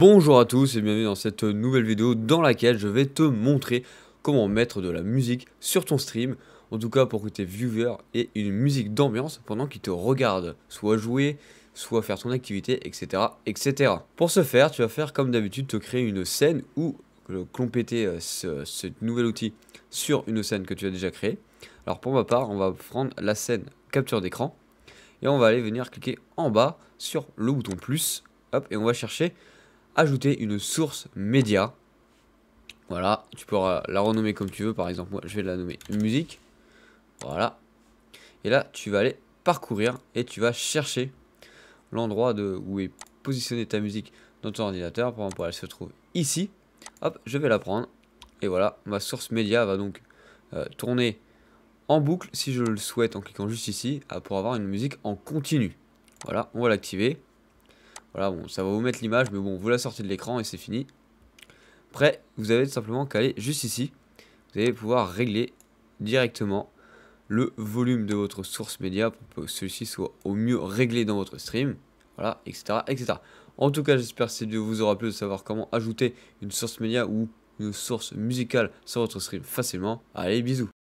Bonjour à tous et bienvenue dans cette nouvelle vidéo dans laquelle je vais te montrer comment mettre de la musique sur ton stream, en tout cas pour que tes viewers aient une musique d'ambiance pendant qu'ils te regardent, soit jouer, soit faire ton activité, etc., etc. Pour ce faire, tu vas faire comme d'habitude, te créer une scène ou euh, compléter euh, ce, ce nouvel outil sur une scène que tu as déjà créée. Alors pour ma part, on va prendre la scène capture d'écran et on va aller venir cliquer en bas sur le bouton plus, hop, et on va chercher ajouter une source média. Voilà, tu pourras la renommer comme tu veux. Par exemple, moi, je vais la nommer musique. Voilà. Et là, tu vas aller parcourir et tu vas chercher l'endroit où est positionnée ta musique dans ton ordinateur. Par exemple, elle se trouve ici. Hop, je vais la prendre. Et voilà, ma source média va donc euh, tourner en boucle, si je le souhaite, en cliquant juste ici, ah, pour avoir une musique en continu. Voilà, on va l'activer. Voilà, bon, ça va vous mettre l'image, mais bon, vous la sortez de l'écran et c'est fini. Après, vous avez tout simplement qu'à aller juste ici. Vous allez pouvoir régler directement le volume de votre source média pour que celui-ci soit au mieux réglé dans votre stream. Voilà, etc. etc. En tout cas, j'espère que cette vidéo vous aura plu de savoir comment ajouter une source média ou une source musicale sur votre stream facilement. Allez, bisous